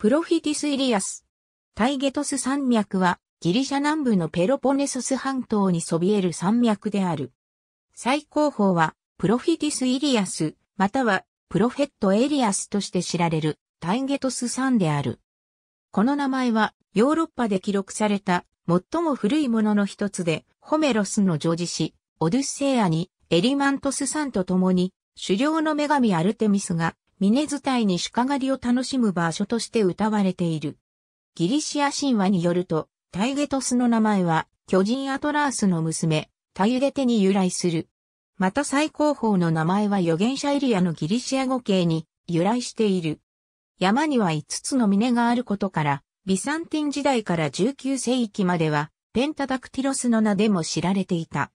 プロフィティス・イリアス。タイゲトス山脈はギリシャ南部のペロポネソス半島にそびえる山脈である。最高峰はプロフィティス・イリアス、またはプロフェット・エリアスとして知られるタイゲトス山である。この名前はヨーロッパで記録された最も古いものの一つで、ホメロスの女子詩、オデュッセイアにエリマントス山と共に、狩猟の女神アルテミスが峰伝いに鹿狩りを楽しむ場所として歌われている。ギリシア神話によると、タイゲトスの名前は、巨人アトラースの娘、タユレテに由来する。また最高峰の名前は預言者エリアのギリシア語形に由来している。山には5つの峰があることから、ビサンティン時代から19世紀までは、ペンタダクティロスの名でも知られていた。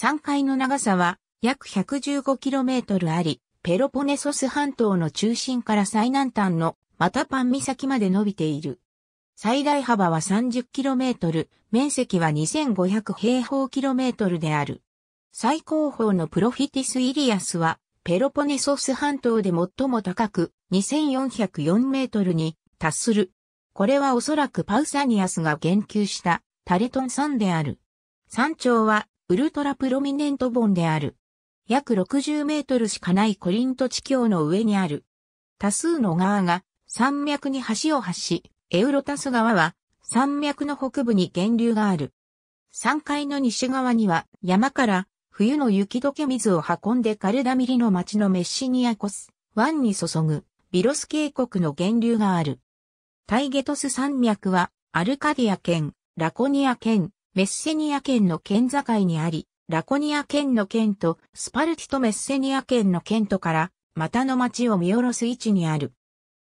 3階の長さは約 115km あり、ペロポネソス半島の中心から最南端のマタパン岬まで伸びている。最大幅は 30km、面積は2500平方キロメートルである。最高峰のプロフィティス・イリアスは、ペロポネソス半島で最も高く、2404メートルに達する。これはおそらくパウサニアスが言及したタレトン山である。山頂はウルトラプロミネントボンである。約60メートルしかないコリント地境の上にある。多数の川が山脈に橋を発し、エウロタス川は山脈の北部に源流がある。山階の西側には山から冬の雪解け水を運んでカルダミリの町のメッシニアコス湾に注ぐビロス渓谷の源流がある。タイゲトス山脈はアルカディア県、ラコニア県、メッセニア県の県境にあり、ラコニア県の県とスパルティとメッセニア県の県とから、またの町を見下ろす位置にある。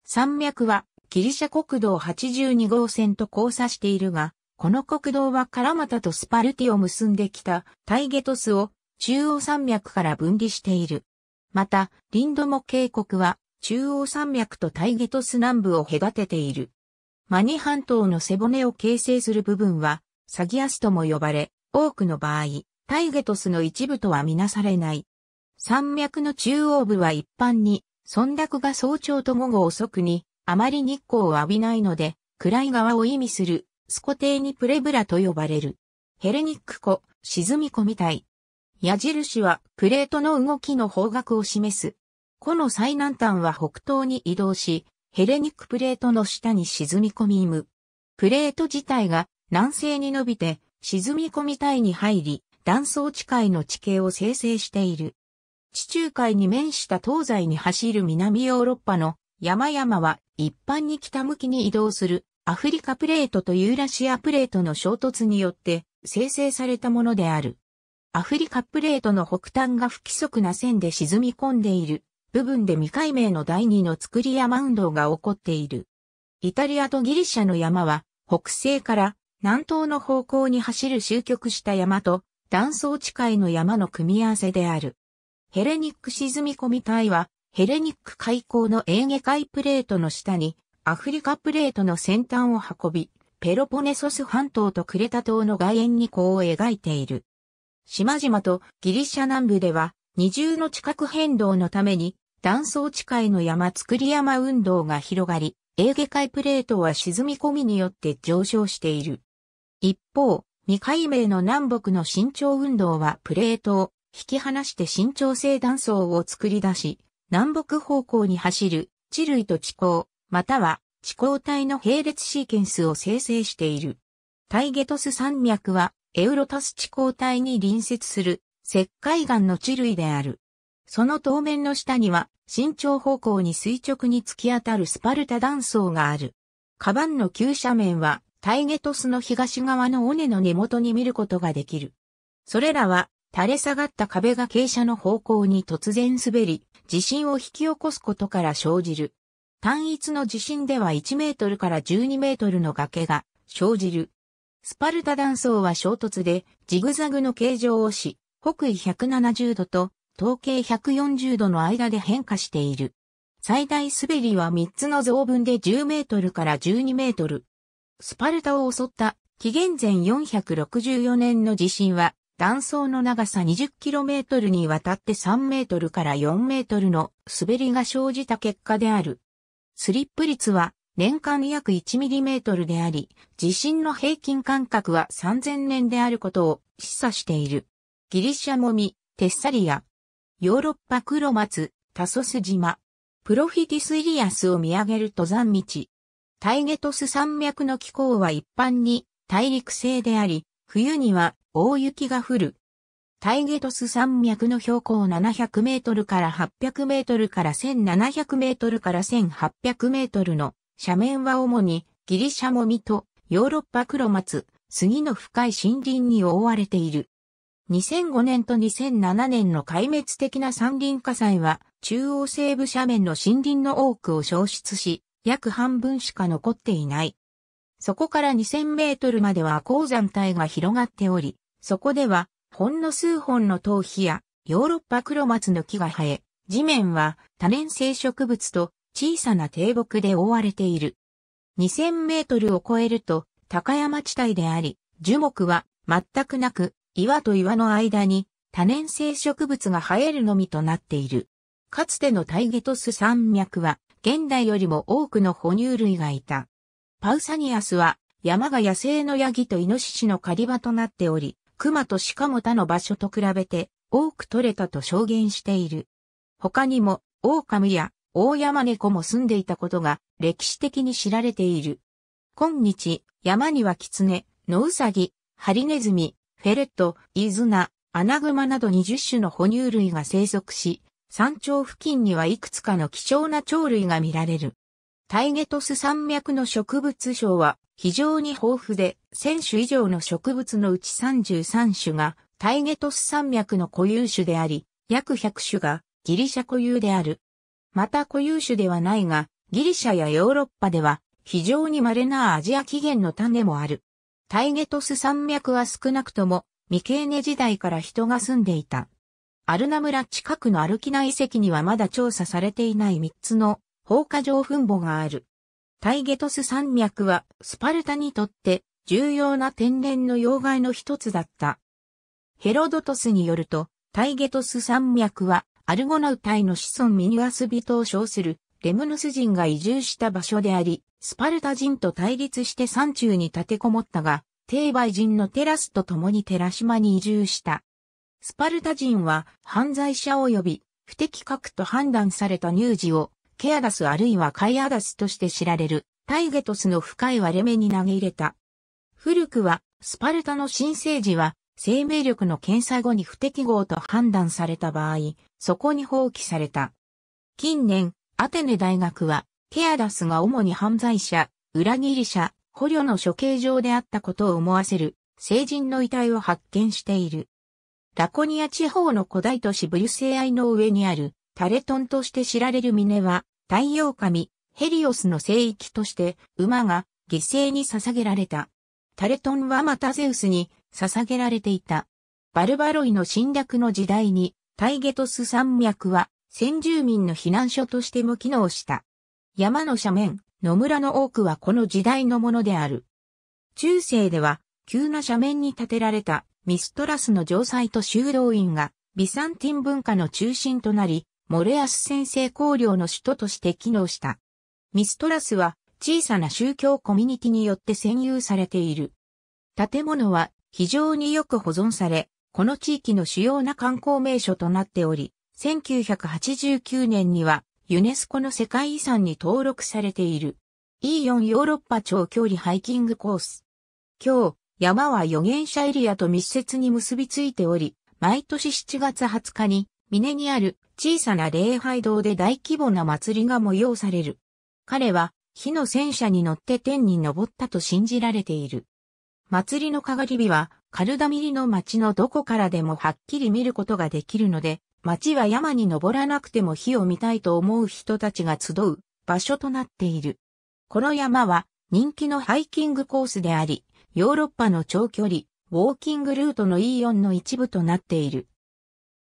山脈はギリシャ国道82号線と交差しているが、この国道はカラマタとスパルティを結んできたタイゲトスを中央山脈から分離している。また、リンドモ渓谷は中央山脈とタイゲトス南部を隔てている。マニ半島の背骨を形成する部分は、サギアスとも呼ばれ、多くの場合、タイゲトスの一部とはみなされない。山脈の中央部は一般に、村落が早朝と午後遅くに、あまり日光を浴びないので、暗い側を意味する、スコテーニプレブラと呼ばれる。ヘレニック湖、沈み湖みたい。矢印はプレートの動きの方角を示す。湖の最南端は北東に移動し、ヘレニックプレートの下に沈み込みむ。プレート自体が南西に伸びて沈み込みいに入り、断層地界の地形を生成している。地中海に面した東西に走る南ヨーロッパの山々は一般に北向きに移動するアフリカプレートとユーラシアプレートの衝突によって生成されたものである。アフリカプレートの北端が不規則な線で沈み込んでいる部分で未解明の第二の作り山運動が起こっている。イタリアとギリシャの山は北西から南東の方向に走る集局した山と断層地界の山の組み合わせである。ヘレニック沈み込み帯は、ヘレニック海溝のエーゲ海プレートの下に、アフリカプレートの先端を運び、ペロポネソス半島とクレタ島の外縁に弧を描いている。島々とギリシャ南部では、二重の地殻変動のために、断層地界の山作り山運動が広がり、エーゲ海プレートは沈み込みによって上昇している。一方、未解明の南北の伸長運動はプレートを引き離して伸長性断層を作り出し、南北方向に走る地類と地高、または地高帯の並列シーケンスを生成している。タイゲトス山脈はエウロタス地高帯に隣接する石灰岩の地類である。その当面の下には、身長方向に垂直に突き当たるスパルタ断層がある。カバンの急斜面は、タイゲトスの東側の尾根の根元に見ることができる。それらは垂れ下がった壁が傾斜の方向に突然滑り、地震を引き起こすことから生じる。単一の地震では1メートルから12メートルの崖が生じる。スパルタ断層は衝突でジグザグの形状をし、北緯170度と統計140度の間で変化している。最大滑りは3つの増分で10メートルから12メートル。スパルタを襲った紀元前464年の地震は、断層の長さ 20km にわたって 3m から 4m の滑りが生じた結果である。スリップ率は年間約 1mm であり、地震の平均間隔は3000年であることを示唆している。ギリシャもみ、テッサリア。ヨーロッパ黒松、タソス島。プロフィティスイリアスを見上げる登山道。タイゲトス山脈の気候は一般に大陸性であり、冬には大雪が降る。タイゲトス山脈の標高700メートルから800メートルから1700メートルから1800メートルの斜面は主にギリシャモミとヨーロッパ黒松、杉の深い森林に覆われている。2005年と2007年の壊滅的な山林火災は中央西部斜面の森林の多くを消失し、約半分しか残っていない。そこから2000メートルまでは鉱山帯が広がっており、そこでは、ほんの数本の頭皮やヨーロッパ黒松の木が生え、地面は多年生植物と小さな低木で覆われている。2000メートルを超えると高山地帯であり、樹木は全くなく岩と岩の間に多年生植物が生えるのみとなっている。かつてのタイゲトス山脈は現代よりも多くの哺乳類がいた。パウサニアスは山が野生のヤギとイノシシの狩り場となっており、熊と鹿も他の場所と比べて多く取れたと証言している。他にも、狼や大山猫も住んでいたことが歴史的に知られている。今日、山にはキツネ、ノウサギ、ハリネズミ、フェレット、イズナ、アナグマなど20種の哺乳類が生息し、山頂付近にはいくつかの貴重な鳥類が見られる。タイゲトス山脈の植物賞は非常に豊富で、1000種以上の植物のうち33種がタイゲトス山脈の固有種であり、約100種がギリシャ固有である。また固有種ではないが、ギリシャやヨーロッパでは非常に稀なアジア起源の種もある。タイゲトス山脈は少なくとも未経ネ時代から人が住んでいた。アルナ村近くのアルキナ遺跡にはまだ調査されていない3つの放火場墳墓がある。タイゲトス山脈はスパルタにとって重要な天然の要害の一つだった。ヘロドトスによると、タイゲトス山脈はアルゴナウ隊の子孫ミニワス人を称するレムヌス人が移住した場所であり、スパルタ人と対立して山中に立てこもったが、帝ーイ人のテラスと共にテラ島に移住した。スパルタ人は犯罪者及び不適格と判断された乳児をケアダスあるいはカイアダスとして知られるタイゲトスの深い割れ目に投げ入れた。古くはスパルタの新生児は生命力の検査後に不適合と判断された場合、そこに放棄された。近年、アテネ大学は、ケアダスが主に犯罪者、裏切り者、捕虜の処刑場であったことを思わせる、成人の遺体を発見している。ラコニア地方の古代都市ブリュセアイの上にあるタレトンとして知られる峰は太陽神ヘリオスの聖域として馬が犠牲に捧げられた。タレトンはまたゼウスに捧げられていた。バルバロイの侵略の時代にタイゲトス山脈は先住民の避難所としても機能した。山の斜面、野村の多くはこの時代のものである。中世では急な斜面に建てられたミストラスの城塞と修道院がビサンティン文化の中心となり、モレアス先生公領の首都として機能した。ミストラスは小さな宗教コミュニティによって占有されている。建物は非常によく保存され、この地域の主要な観光名所となっており、1989年にはユネスコの世界遺産に登録されている。E4 ヨーロッパ長距離ハイキングコース。今日、山は予言者エリアと密接に結びついており、毎年7月20日に、峰にある小さな礼拝堂で大規模な祭りが催される。彼は、火の戦車に乗って天に登ったと信じられている。祭りのかがり火は、カルダミリの町のどこからでもはっきり見ることができるので、町は山に登らなくても火を見たいと思う人たちが集う場所となっている。この山は人気のハイキングコースであり、ヨーロッパの長距離、ウォーキングルートの E4 の一部となっている。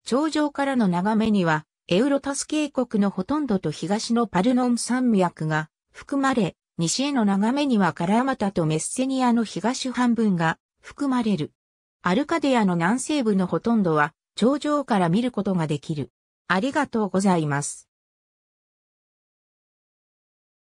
頂上からの眺めには、エウロタス渓谷のほとんどと東のパルノン山脈が含まれ、西への眺めにはカラーマタとメッセニアの東半分が含まれる。アルカディアの南西部のほとんどは頂上から見ることができる。ありがとうございます。